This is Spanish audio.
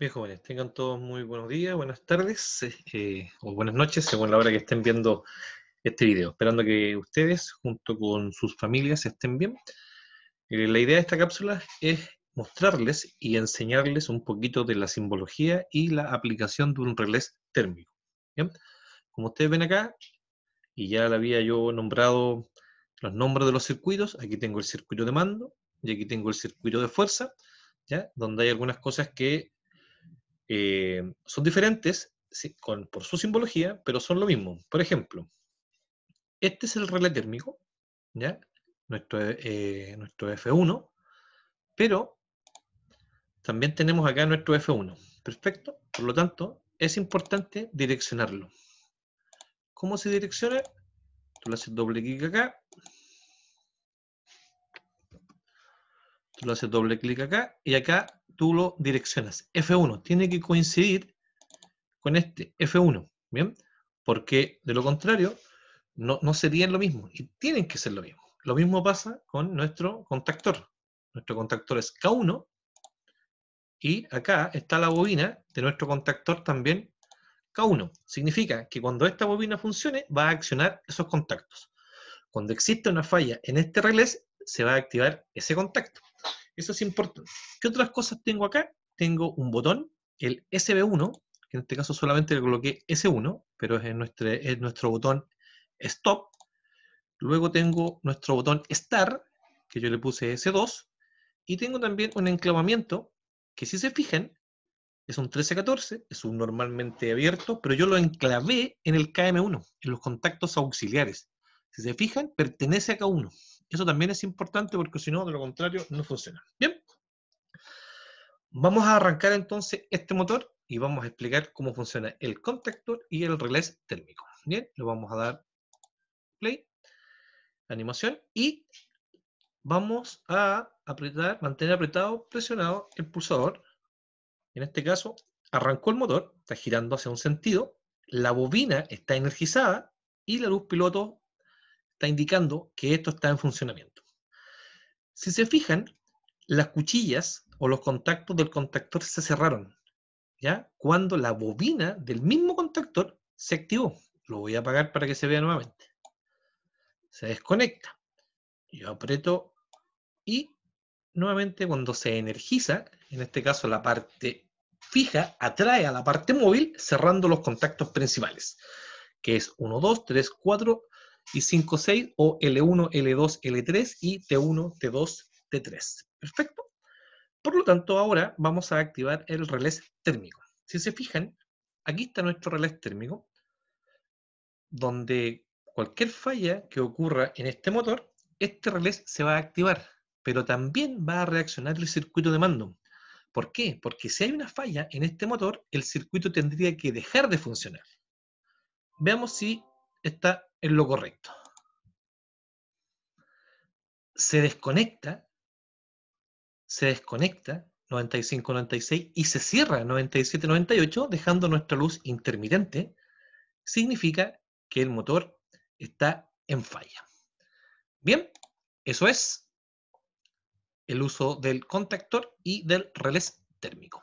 Bien, jóvenes, tengan todos muy buenos días, buenas tardes eh, eh, o buenas noches, según la hora que estén viendo este video. Esperando que ustedes, junto con sus familias, estén bien. Eh, la idea de esta cápsula es mostrarles y enseñarles un poquito de la simbología y la aplicación de un relés térmico. Como ustedes ven acá, y ya la había yo nombrado los nombres de los circuitos, aquí tengo el circuito de mando y aquí tengo el circuito de fuerza, ¿ya? donde hay algunas cosas que eh, son diferentes por su simbología, pero son lo mismo. Por ejemplo, este es el relé térmico, ¿ya? Nuestro, eh, nuestro F1, pero también tenemos acá nuestro F1. Perfecto. Por lo tanto, es importante direccionarlo. ¿Cómo se direcciona? Tú le haces doble clic acá Tú le haces doble clic acá y acá tú lo direccionas. F1 tiene que coincidir con este F1, ¿bien? Porque de lo contrario no, no serían lo mismo y tienen que ser lo mismo. Lo mismo pasa con nuestro contactor. Nuestro contactor es K1 y acá está la bobina de nuestro contactor también K1. Significa que cuando esta bobina funcione va a accionar esos contactos. Cuando existe una falla en este relés, se va a activar ese contacto. Eso es importante. ¿Qué otras cosas tengo acá? Tengo un botón, el SB1, que en este caso solamente le coloqué S1, pero es, nuestro, nuestro botón Stop. Luego tengo nuestro botón Start, que yo le puse S2. Y tengo también un enclavamiento, que si se fijan, es un 1314, es un normalmente abierto, pero yo lo enclavé en el KM1, en los contactos auxiliares. Si se fijan, pertenece a K1. Eso también es importante porque si no, de lo contrario, no funciona. Bien. Vamos a arrancar entonces este motor y vamos a explicar cómo funciona el contactor y el relés térmico. Bien, le vamos a dar play, animación y vamos a apretar, mantener apretado, presionado el pulsador. En este caso, arrancó el motor, está girando hacia un sentido, la bobina está energizada y la luz piloto está indicando que esto está en funcionamiento. Si se fijan, las cuchillas o los contactos del contactor se cerraron, ¿ya? Cuando la bobina del mismo contactor se activó. Lo voy a apagar para que se vea nuevamente. Se desconecta. Yo aprieto y nuevamente cuando se energiza, en este caso la parte fija atrae a la parte móvil cerrando los contactos principales, que es 1, 2, 3, 4 y 5, 6 o L1, L2, L3 y T1, T2, T3. Perfecto. Por lo tanto, ahora vamos a activar el relés térmico. Si se fijan, aquí está nuestro relés térmico, donde cualquier falla que ocurra en este motor, este relés se va a activar, pero también va a reaccionar el circuito de mando. ¿Por qué? Porque si hay una falla en este motor, el circuito tendría que dejar de funcionar. Veamos si está es lo correcto. Se desconecta, se desconecta 95-96 y se cierra 97-98 dejando nuestra luz intermitente, significa que el motor está en falla. Bien, eso es el uso del contactor y del relés térmico.